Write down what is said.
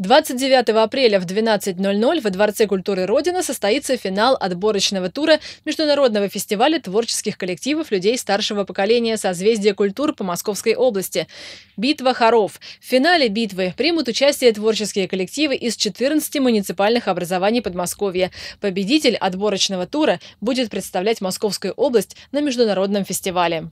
29 апреля в 12.00 во Дворце культуры Родина состоится финал отборочного тура Международного фестиваля творческих коллективов людей старшего поколения «Созвездие культур» по Московской области. Битва хоров. В финале битвы примут участие творческие коллективы из 14 муниципальных образований Подмосковья. Победитель отборочного тура будет представлять Московскую область на международном фестивале.